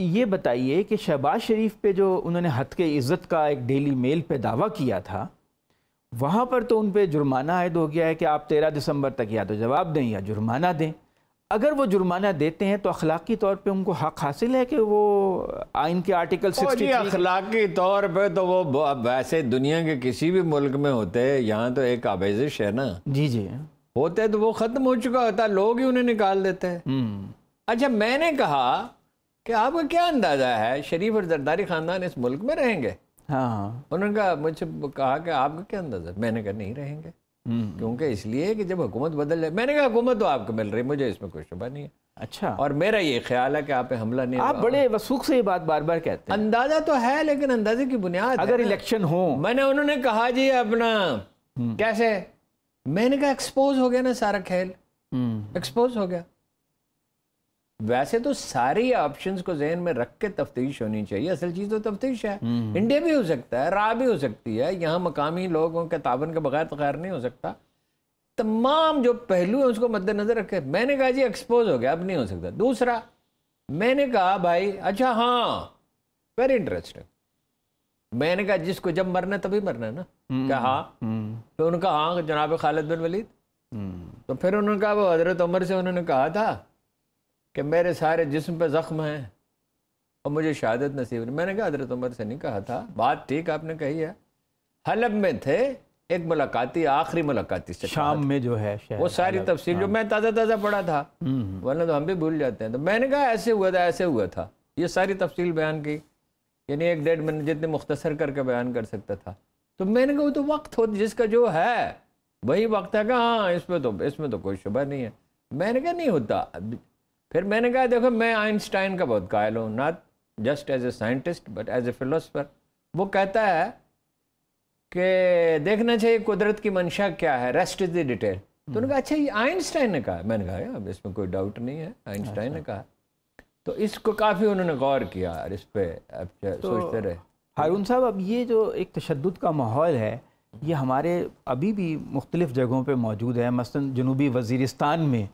ये बताइए कि शहबाज शरीफ पे जो उन्होंने हथ के इज़्ज़त का एक डेली मेल पे दावा किया था वहाँ पर तो उन पर जुर्माना आयद हो गया है कि आप तेरह दिसंबर तक या तो जवाब दें या जुर्माना दें अगर वो जुर्माना देते हैं तो अखलाकी तौर पे उनको हक हासिल है कि वो आइन के आर्टिकल सिक्सटी अखलाकी तौर पे तो वो वैसे दुनिया के किसी भी मुल्क में होते हैं यहाँ तो एक आवेजिश है ना जी जी होते तो वो ख़त्म हो चुका होता लोग ही उन्हें निकाल देते हैं हम्म। अच्छा मैंने कहा कि आपका क्या अंदाज़ा है शरीफ और जरदारी ख़ानदान इस मुल्क में रहेंगे हाँ उन्होंने कहा मुझे कहा कि आपका क्या अंदाज़ा मैंने कहा नहीं रहेंगे हम्म। क्योंकि इसलिए कि जब हुकूमत बदल जाए मैंने कहा हुकूमत तो आपको मिल रही मुझे इसमें कोई शुभ नहीं है अच्छा और मेरा ये ख्याल है कि आप हमला नहीं आप बड़े वसूख से ये बात बार बार कहते हैं अंदाजा तो है लेकिन अंदाजे की बुनियाद अगर इलेक्शन हो मैंने उन्होंने कहा जी अपना हम्म। कैसे मैंने कहा एक्सपोज हो गया ना सारा खेल हम्म। एक्सपोज हो गया वैसे तो सारी ऑप्शंस को जहन में रख के तफ्तीश होनी चाहिए असल चीज़ तो तफ्तीश है इंडिया हम्म। भी हो सकता है राह भी हो सकती है यहाँ मकामी लोगों के ताबन के बगैर तो खैर नहीं हो सकता तमाम जो पहलू हैं उसको मद्देनजर रखे मैंने कहा जी एक्सपोज हो गया अब नहीं हो सकता दूसरा मैंने कहा भाई अच्छा हाँ वेरी इंटरेस्टिंग मैंने कहा जिसको जब मरना तभी मरना ना हम्म। क्या हाँ हम्म। तो उनका हाँ जनाब खालिद बिन वलीद तो फिर उन्होंने कहा वो हजरत उमर से उन्होंने कहा था कि मेरे सारे जिस्म पे ज़ख्म हैं और मुझे शहादत नसीब नहीं मैंने कहा हजरत उमर से नहीं कहा था बात ठीक आपने कही है हलब में थे एक मुलाकाती आखिरी मुलाकाती से शाम में जो है वो सारी तफसील जो हाँ। मैं ताज़ा ताज़ा पढ़ा था हम्म, हम्म। वरना तो हम भी भूल जाते हैं तो मैंने कहा ऐसे हुआ था ऐसे हुआ था ये सारी तफसील बयान की यानी एक डेढ़ मिनट जितने मुख्तसर करके बयान कर सकता था तो मैंने कहा वो तो वक्त हो जिसका जो है वही वक्त है कि हाँ इसमें तो इसमें तो कोई शुबा नहीं है मैंने कहा नहीं होता फिर मैंने कहा देखो मैं आइंस्टाइन का बहुत कायल हूँ not just as a scientist but as a philosopher वो कहता है कि देखना चाहिए कुदरत की मंशा क्या है रेस्ट इज द डिटेल तो उन्होंने कहा अच्छा ये आइंस्टाइन ने कहा मैंने कहा अब इसमें कोई डाउट नहीं है आइंस्टाइन ने अच्छा। कहा तो इसको काफ़ी उन्होंने गौर किया और इस पर तो सोचते रहे हारून साहब अब ये जो एक तशद का माहौल है ये हमारे अभी भी मुख्तलिफ़ जगहों पर मौजूद है मसलन जनूबी वजीरस्तान में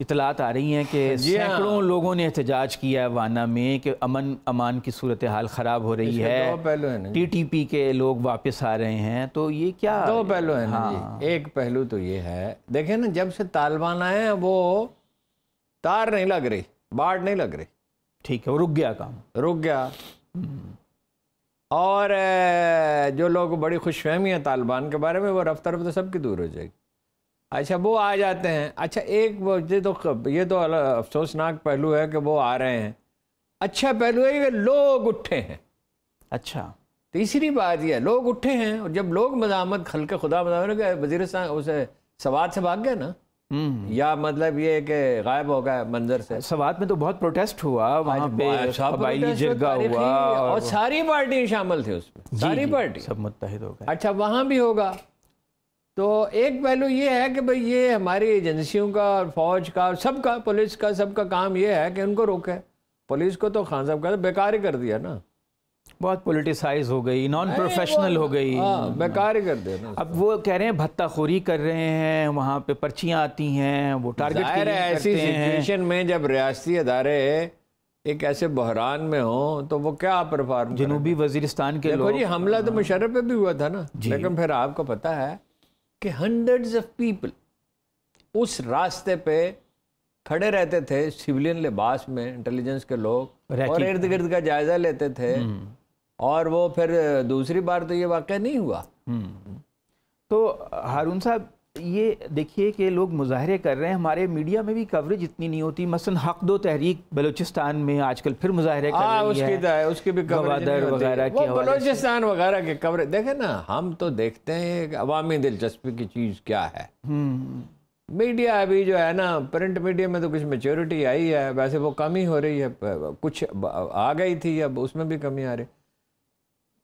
इतलात आ रही हैं कि हाँ हाँ। सैकड़ों लोगों ने एहतजाज किया है वाना में कि अमन अमान की सूरत हाल ख़राब हो रही है टी टी पी के लोग वापस आ रहे हैं तो ये क्या दो पहलू है हाँ। एक पहलू तो ये है देखे ना जब से तालिबान आए हैं वो तार नहीं लग रही बाढ़ नहीं लग रही ठीक है वो रुक गया काम रुक गया और जो लोग बड़ी खुशफहमी है तालिबान के बारे में वो रफ्तार रफ्तार तो सबकी दूर हो जाएगी अच्छा वो आ जाते हैं अच्छा एक वो ये तो ये तो अफसोसनाक पहलू है कि वो आ रहे हैं अच्छा पहलू है कि लोग उठे हैं अच्छा तीसरी बात यह लोग उठे हैं और जब लोग मजामत हल्के खुदा मजामत वजीर उसे सवाद से भाग गया ना हम्म। या मतलब ये कि गायब हो गया मंजर से सवाद में तो बहुत प्रोटेस्ट हुआ हाँ, वहाँ पे जगह अच्छा हुआ और, और सारी पार्टियाँ शामिल थी उसमें सारी पार्टी सब मुतहद हो गए अच्छा वहाँ भी होगा तो एक पहलू ये है कि भाई ये हमारी एजेंसियों का और फौज का सबका पुलिस का सबका काम ये है कि उनको रोके पुलिस को तो खान साहब का तो बेकार ही कर दिया ना बहुत पोलिटिसाइज हो गई नॉन प्रोफेशनल हो गई हाँ, बेकार ही कर दिया अब वो कह रहे हैं भत्ताखोरी कर रहे हैं वहाँ पे पर्चियाँ आती हैं वो टारगेट ऐसी सिचुएशन में जब रियाती अदारे एक ऐसे बहरान में हो तो वो क्या परफॉर्म जनूबी वजीरस्तान के लोग हमला तो हाँ। मुशरफ पे भी हुआ था ना लेकिन फिर आपको पता है कि हंड्रेड्स ऑफ पीपल उस रास्ते पे खड़े रहते थे सिविलियन लिबास में इंटेलिजेंस के लोग और इर्द गिर्द का जायजा लेते थे हम्म। और वो फिर दूसरी बार तो ये वाक़ नहीं हुआ हम्म। तो हारून साहब ये देखिए कि लोग मुजाहरे कर रहे हैं हमारे मीडिया में भी कवरेज इतनी नहीं होती मसलन हक दो तहरीक बलूचिस्तान में आजकल फिर मुजाहरे कर हाँ, रही उसकी है तो उसकी भी गवादर वगैरह बलूचिस्तान वगैरह के कवरेज देखें ना हम तो देखते हैं अवामी दिलचस्पी की चीज़ क्या है हम्म। मीडिया अभी जो है ना प्रिंट मीडिया में तो कुछ मेच्योरिटी आई है वैसे वो कमी हो रही है कुछ आ गई थी अब उसमें भी कमी आ रही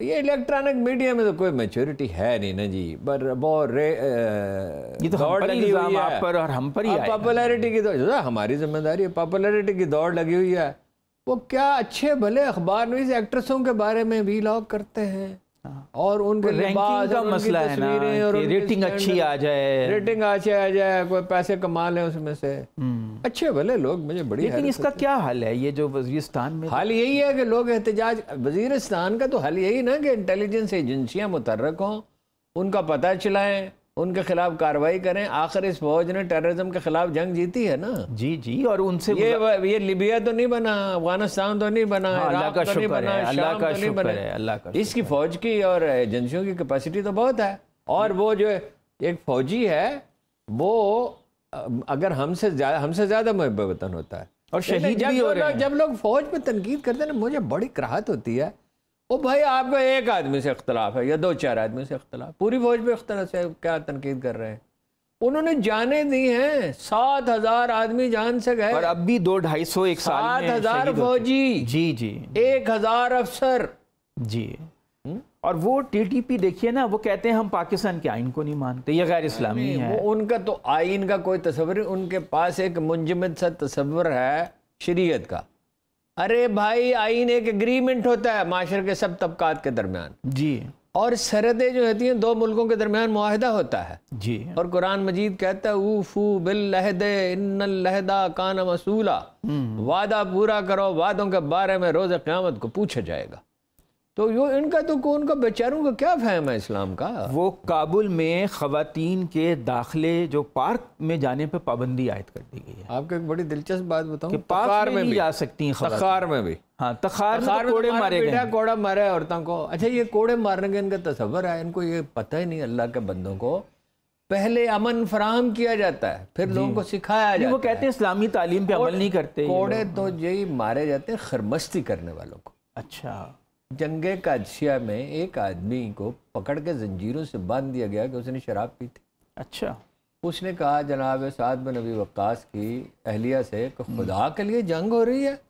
ये इलेक्ट्रॉनिक मीडिया में तो कोई मेच्योरिटी है नहीं ना जी पर बहुत रे आ, ये तो दौड़ लगी हुई है आप पर और हम पर ही पॉपुलैरिटी की दौड़ हमारी जिम्मेदारी है पॉपुलैरिटी की दौड़ लगी हुई है वो क्या अच्छे भले अखबार न्यूज़ एक्ट्रेसों के बारे में भी लॉग करते हैं और उन रैंकिंग का मसला है ना और रेटिंग अच्छी आ जाए रेटिंग अच्छी आ जाए कोई पैसे कमा ले उसमें से हम्म। अच्छे भले लोग मुझे बड़ी लेकिन इसका क्या हल है ये जो वजीरस्तान में हल यही है कि लोग एहतजाज वजीरस्तान का तो हल यही ना कि इंटेलिजेंस एजेंसियां मुतरक हों उनका पता चलाएं उनके खिलाफ कार्रवाई करें आखिर इस फौज ने टेररिज्म के खिलाफ जंग जीती है ना जी जी और उनसे ये ये लिबिया तो नहीं बना अफगानिस्तान तो नहीं बना हाँ, अल्लाह का तो शुक्र है अल्लाह तो का शुक्र है अल्लाह का इसकी फौज की और एजेंसियों की कैपेसिटी तो बहुत है और वो जो एक फौजी है वो अगर हमसे हमसे ज़्यादा महब वतन होता है और शहीद जब लोग फौज पर तनकीद करते हैं ना मुझे बड़ी कराहत होती है ओ भाई आपका एक आदमी से अख्तलाफ है या दो चार आदमी से अख्तलाफ पूरी फौज में अख्तलाफ से क्या तनकीद कर रहे हैं उन्होंने जाने दी हैं सात हजार आदमी जान से गए और अब भी दो ढाई सौ एक सात हजार फौजी जी जी एक हजार अफसर जी और वो टीटीपी देखिए ना वो कहते हैं हम पाकिस्तान के आइन को नहीं मानते ये गैर इस्लामी है वो उनका तो आइन का कोई तस्वर उनके पास एक मुंजमद सा तस्वर है शरीयत का अरे भाई आइन एक एग्रीमेंट होता है माशरे के सब तबकात के दरमियान जी और सरहदें जो होती हैं दो मुल्कों के दरमियान माहदा होता है जी और कुरान मजीद कहता है ऊफू लहदा कान मसूला हम्म। वादा पूरा करो वादों के बारे में रोज़ क़्यामत को पूछा जाएगा तो यो इनका तो कौन उनका बेचारों का क्या फहम है इस्लाम का वो काबुल में खातन के दाखिले जो पार्क में जाने पर पाबंदी आयद कर दी गई है आपको एक बड़ी दिलचस्प बात बताऊं कि पार्क में, में भी जा सकती हैं तखार में भी हाँ तखार, तो तखार में तो मारे गए कोड़ा मारा है औरतों को अच्छा ये कोड़े मारने का इनका तस्वर है इनको ये पता ही नहीं अल्लाह के बंदों को पहले अमन फराम किया जाता है फिर लोगों को सिखाया जाता है वो कहते हैं इस्लामी तालीम पे अमल नहीं करते कोड़े तो यही मारे जाते हैं खरमस्ती करने वालों को अच्छा का कादशिया में एक आदमी को पकड़ के जंजीरों से बांध दिया गया कि उसने शराब पी थी अच्छा उसने कहा जनाब साद बिन नबी वक्स की अहलिया से कि हम्म। खुदा के लिए जंग हो रही है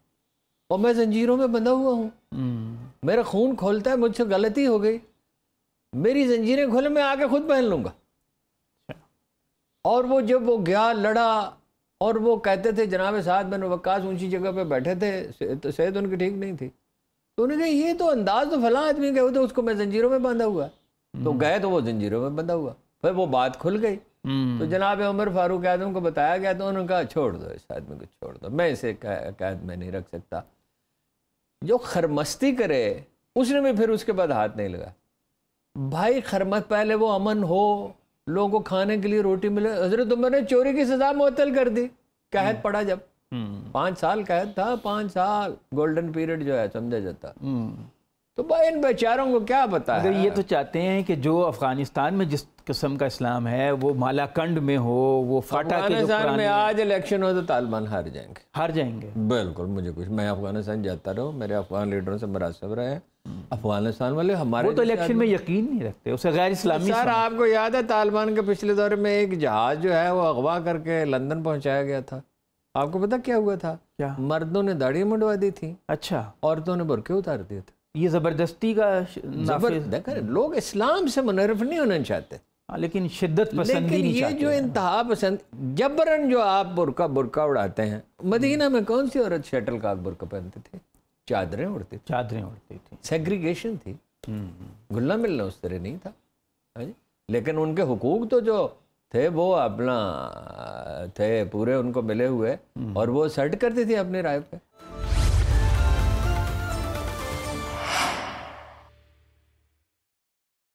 और मैं जंजीरों में बंधा हुआ हूँ हम्म। मेरा खून खोलता है मुझसे गलती हो गई मेरी जंजीरें खोले मैं आके खुद पहन लूँगा अच्छा। और वो जब वो गया लड़ा और वो कहते थे जनाब साद बन वक्स ऊँची जगह पर बैठे थे तो सेहत उनकी ठीक नहीं थी तो उन्होंने कहा ये तो अंदाज तो फला आदमी का तो उसको मैं जंजीरों में बांधा हुआ तो हम्म। गए तो वो जंजीरों में बंधा हुआ फिर वो बात खुल गई हम्म। तो जनाब उमर फारूक आदम को बताया गया तो उन्होंने कहा छोड़ दो इस आदमी को छोड़ दो मैं इसे कैद में नहीं रख सकता जो खरमस्ती करे उसने भी फिर उसके बाद हाथ नहीं लगा भाई खरमत पहले वो अमन हो लोगों को खाने के लिए रोटी मिले हजरत उम्र ने चोरी की सजा मुअतल कर दी कहत हम्म। पड़ा जब पाँच साल कैद था पाँच साल गोल्डन पीरियड जो है समझा जाता हम्म। तो इन बेचारों को क्या पता है ये तो चाहते हैं कि जो अफगानिस्तान में जिस किस्म का इस्लाम है वो मालाकंड में हो वो फाटा जो में आज इलेक्शन हो तो तालिबान हार जाएंगे हार जाएंगे बिल्कुल मुझे कुछ मैं अफगानिस्तान जाता रहा मेरे अफगान लीडरों से मरासब रहे हैं अफगानिस्तान वाले हमारे वो तो इलेक्शन में यकीन नहीं रखते उसे गैर इस्लामी सर आपको याद है तालिबान के पिछले दौर में एक जहाज जो है वो अगवा करके लंदन पहुँचाया गया था आपको पता क्या हुआ था क्या मर्दों ने दाढ़ी मुंडवा दी थी अच्छा औरतों ने बुरके उतार दिए थे ये जबरदस्ती का जबर, लोग इस्लाम से मुनरफ नहीं होना चाहते हाँ, लेकिन शिद्दत पसंद लेकिन ये जो इंतहा पसंद जबरन जो आप बुरका बुरका उड़ाते हैं मदीना में कौन सी औरत शटल का बुरका पहनते थे चादरें उड़ती चादरें उड़ती थी सेग्रीगेशन थी हम्म, हम्म। गुल्ला मिलना उस तरह नहीं था हाँ लेकिन उनके हकूक तो जो थे वो अपना थे पूरे उनको मिले हुए हम्म। और वो सेट करती थी अपनी राय पे